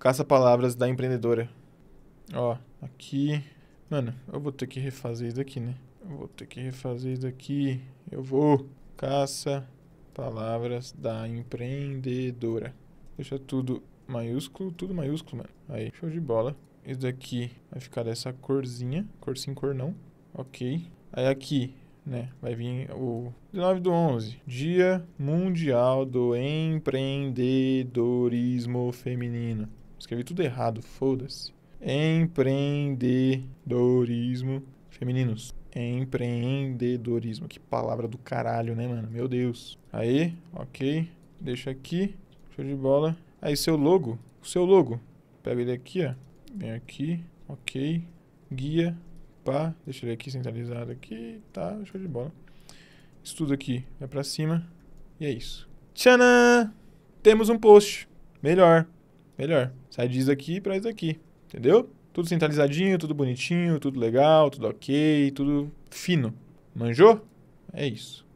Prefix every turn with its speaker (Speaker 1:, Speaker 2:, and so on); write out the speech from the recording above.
Speaker 1: Caça-palavras da empreendedora. Ó, aqui. Mano, eu vou ter que refazer isso daqui, né? Eu vou ter que refazer isso daqui. Eu vou. Caça-palavras da empreendedora. Deixa tudo maiúsculo, tudo maiúsculo, mano. Aí, show de bola. Isso daqui vai ficar dessa corzinha. Cor sim, cor não. Ok. Aí aqui, né? Vai vir o 19 do 11, Dia Mundial do Empreendedorismo Feminino. Escrevi tudo errado, foda-se. Empreendedorismo femininos. Empreendedorismo. Que palavra do caralho, né, mano? Meu Deus. Aí, ok. Deixa aqui. Show de bola. Aí, seu logo. O seu logo. Pega ele aqui, ó. Vem aqui. Ok. Guia. Pá. Deixa ele aqui centralizado aqui. Tá, show de bola. Isso tudo aqui vai pra cima. E é isso. Tchanã! Temos um post. Melhor. Melhor. Sai disso aqui para isso aqui. Entendeu? Tudo centralizadinho, tudo bonitinho, tudo legal, tudo ok, tudo fino. Manjou? É isso.